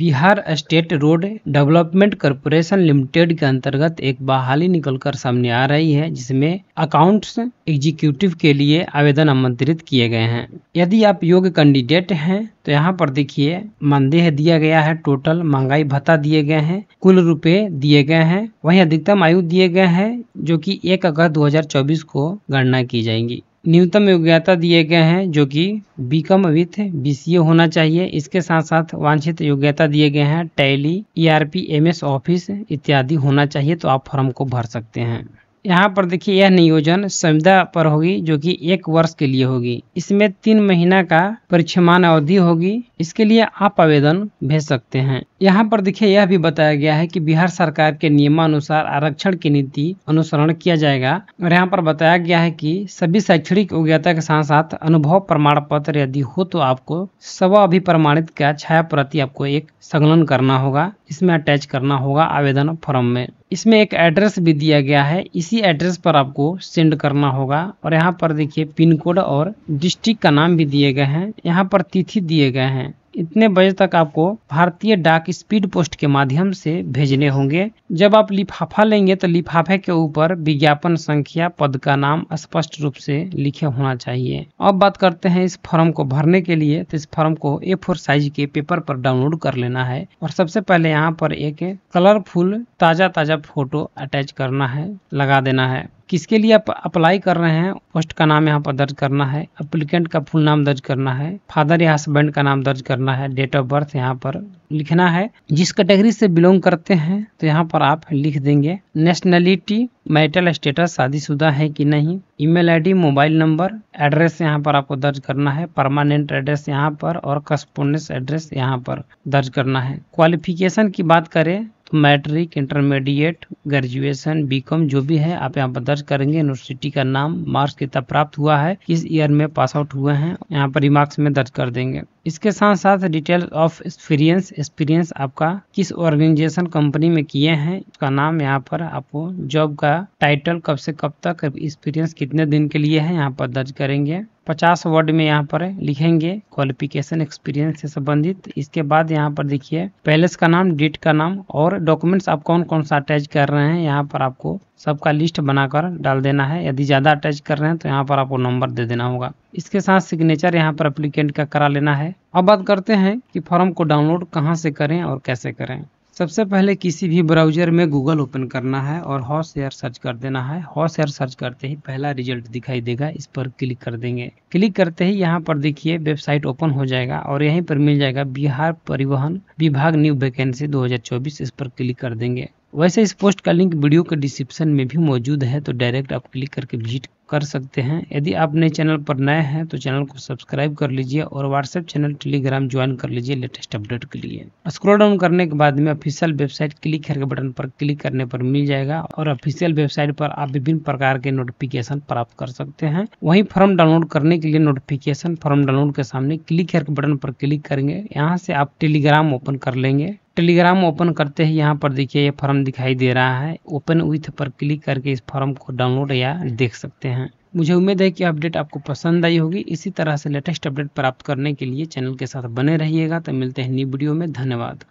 Bihar state road development corporation limited के अंतर्गत एक बहाली निकलकर सामने आ रही है जिसमें अकाउंट्स एग्जीक्यूटिव के लिए आवेदन आमंत्रित किए गए हैं यदि आप योग्य कैंडिडेट हैं तो यहाँ पर देखिए मानदेह दिया गया है टोटल महंगाई भत्ता दिए गए हैं कुल रुपए दिए गए हैं वही अधिकतम आयु दिए गए हैं जो की एक अगस्त दो को गणना की जाएगी न्यूनतम योग्यता दिए गए हैं जो कि बी कम विथ बी होना चाहिए इसके साथ साथ वांछित योग्यता दिए गए हैं Tally E R P M S Office इत्यादि होना चाहिए तो आप फॉर्म को भर सकते हैं यहाँ पर देखिए यह नियोजन संविदा पर होगी जो कि एक वर्ष के लिए होगी इसमें तीन महीना का परीक्षमान अवधि होगी इसके लिए आप आवेदन भेज सकते हैं यहाँ पर देखिए यह भी बताया गया है कि बिहार सरकार के नियमानुसार आरक्षण की नीति अनुसरण किया जाएगा और यहाँ पर बताया गया है कि सभी शैक्षणिक योग्यता के साथ साथ अनुभव प्रमाण पत्र यदि हो तो आपको सवा अभिप्रमाणित का छाया प्रति आपको एक संकलन करना होगा इसमें अटैच करना होगा आवेदन फॉर्म में इसमें एक एड्रेस भी दिया गया है इसी एड्रेस पर आपको सेंड करना होगा और यहाँ पर देखिए पिन कोड और डिस्ट्रिक्ट का नाम भी दिए गए हैं यहाँ पर तिथि दिए गए हैं इतने बजे तक आपको भारतीय डाक स्पीड पोस्ट के माध्यम से भेजने होंगे जब आप लिफाफा लेंगे तो लिफाफे के ऊपर विज्ञापन संख्या पद का नाम स्पष्ट रूप से लिखे होना चाहिए अब बात करते हैं इस फॉर्म को भरने के लिए तो इस फॉर्म को ए फोर साइज के पेपर पर डाउनलोड कर लेना है और सबसे पहले यहाँ पर एक कलरफुल ताजा ताजा फोटो अटैच करना है लगा देना है किसके लिए आप अप्लाई कर रहे हैं पोस्ट का नाम यहाँ पर दर्ज करना है अप्लीकेंट का फुल नाम दर्ज करना है फादर या हस्बैंड का नाम दर्ज करना है डेट ऑफ बर्थ यहाँ पर लिखना है जिस कैटेगरी से बिलोंग करते हैं तो यहाँ पर आप लिख देंगे नेशनलिटी मैरिटल स्टेटस शादीशुदा है कि नहीं email ID mobile number address यहाँ पर आपको दर्ज करना है परमानेंट एड्रेस यहाँ पर और कस्पोनेस एड्रेस यहाँ पर दर्ज करना है क्वालिफिकेशन की बात करें मैट्रिक इंटरमीडिएट ग्रेजुएशन बीकॉम जो भी है आप यहाँ पर दर्ज करेंगे यूनिवर्सिटी का नाम मार्क्स कितना प्राप्त हुआ है किस ईयर में पास आउट हुए हैं यहाँ पर रिमार्क्स में दर्ज कर देंगे इसके साथ साथ डिटेल ऑफ एक्सपीरियंस एक्सपीरियंस आपका किस ऑर्गेनाइजेशन कंपनी में किए हैं उसका नाम यहाँ पर आपको जॉब का टाइटल कब से कब तक एक्सपीरियंस कितने दिन के लिए है यहाँ पर दर्ज करेंगे पचास वर्ड में यहाँ पर लिखेंगे क्वालिफिकेशन एक्सपीरियंस से संबंधित इसके बाद यहाँ पर देखिए पैलेस का नाम डेट का नाम और डॉक्यूमेंट्स आप कौन कौन सा अटैच कर रहे हैं यहाँ पर आपको सबका लिस्ट बनाकर डाल देना है यदि ज़्यादा अटैच कर रहे हैं तो यहाँ पर आपको नंबर दे देना होगा इसके साथ सिग्नेचर यहाँ पर अप्लीकेंट का करा लेना है अब बात करते हैं कि फॉर्म को डाउनलोड कहाँ से करें और कैसे करें सबसे पहले किसी भी ब्राउजर में गूगल ओपन करना है और हॉस एयर सर्च कर देना है हॉस एयर सर्च करते ही पहला रिजल्ट दिखाई देगा इस पर क्लिक कर देंगे क्लिक करते ही यहाँ पर देखिए वेबसाइट ओपन हो जाएगा और यहीं पर मिल जाएगा बिहार परिवहन विभाग न्यू वैकेंसी 2024 इस पर क्लिक कर देंगे वैसे इस पोस्ट का लिंक वीडियो के डिस्क्रिप्शन में भी मौजूद है तो डायरेक्ट आप क्लिक करके विजिट कर सकते हैं यदि आप नए चैनल पर नए हैं तो चैनल को सब्सक्राइब कर लीजिए और व्हाट्सएप चैनल टेलीग्राम ज्वाइन कर लीजिए लेटेस्ट अपडेट के लिए स्क्रॉल डाउन करने के बाद में ऑफिशियल वेबसाइट क्लिक करके बटन पर क्लिक करने पर मिल जाएगा और ऑफिशियल वेबसाइट पर आप विभिन्न प्रकार के नोटिफिकेशन प्राप्त कर सकते हैं वहीं फॉर्म डाउनलोड करने के लिए नोटिफिकेशन फॉर्म डाउनलोड के सामने क्लिक करके बटन पर क्लिक करेंगे यहाँ से आप टेलीग्राम ओपन कर लेंगे टेलीग्राम ओपन करते हैं यहाँ पर देखिए ये फॉर्म दिखाई दे रहा है ओपन विथ पर क्लिक करके इस फॉर्म को डाउनलोड या देख सकते हैं मुझे उम्मीद है कि अपडेट आपको पसंद आई होगी इसी तरह से लेटेस्ट अपडेट प्राप्त करने के लिए चैनल के साथ बने रहिएगा तो मिलते हैं न्यू वीडियो में धन्यवाद